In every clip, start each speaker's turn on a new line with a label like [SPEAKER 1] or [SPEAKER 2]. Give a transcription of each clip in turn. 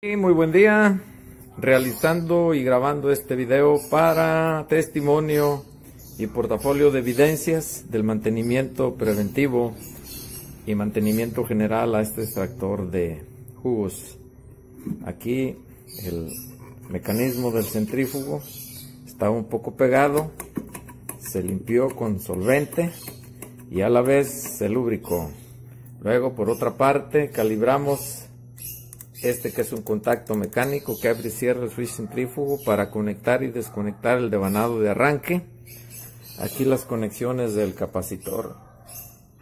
[SPEAKER 1] Muy buen día, realizando y grabando este video para testimonio y portafolio de evidencias del mantenimiento preventivo y mantenimiento general a este extractor de jugos. Aquí el mecanismo del centrífugo está un poco pegado, se limpió con solvente y a la vez se lubricó. Luego por otra parte calibramos este que es un contacto mecánico que abre y cierra el switch centrífugo para conectar y desconectar el devanado de arranque. Aquí las conexiones del capacitor,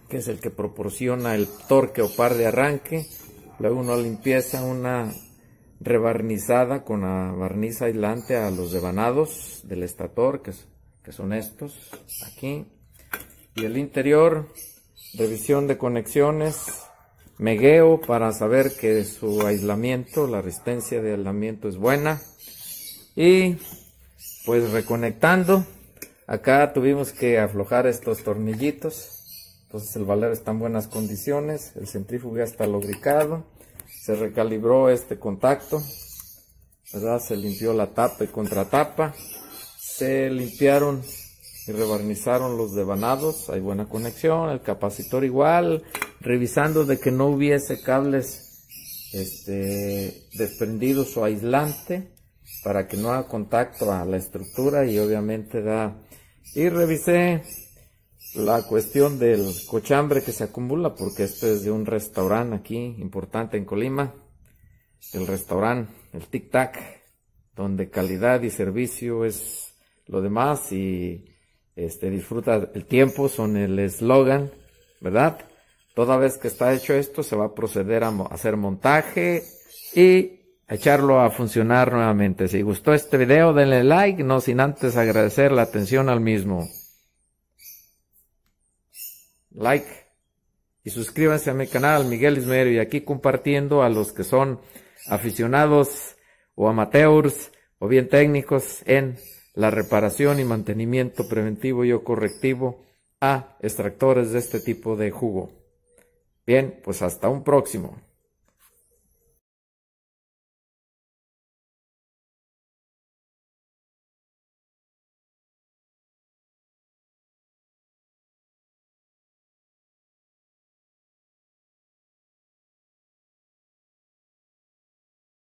[SPEAKER 1] que es el que proporciona el torque o par de arranque. Luego una limpieza, una rebarnizada con la barniza aislante a los devanados del estator, que son estos, aquí. Y el interior, revisión de conexiones, megueo para saber que su aislamiento, la resistencia de aislamiento es buena. Y pues reconectando, acá tuvimos que aflojar estos tornillitos. Entonces el balero está en buenas condiciones, el centrífugo ya está lubricado, se recalibró este contacto, ¿verdad? se limpió la tapa y contratapa, se limpiaron y rebarnizaron los devanados, hay buena conexión, el capacitor igual, revisando de que no hubiese cables este, desprendidos o aislante para que no haga contacto a la estructura y obviamente da... Y revisé la cuestión del cochambre que se acumula porque esto es de un restaurante aquí importante en Colima. El restaurante, el Tic Tac, donde calidad y servicio es lo demás y este, disfruta el tiempo, son el eslogan, ¿verdad? Toda vez que está hecho esto, se va a proceder a hacer montaje y echarlo a funcionar nuevamente. Si gustó este video, denle like, no sin antes agradecer la atención al mismo. Like y suscríbanse a mi canal Miguel Ismero y aquí compartiendo a los que son aficionados o amateurs o bien técnicos en la reparación y mantenimiento preventivo y o correctivo a extractores de este tipo de jugo. Bien, pues hasta un próximo.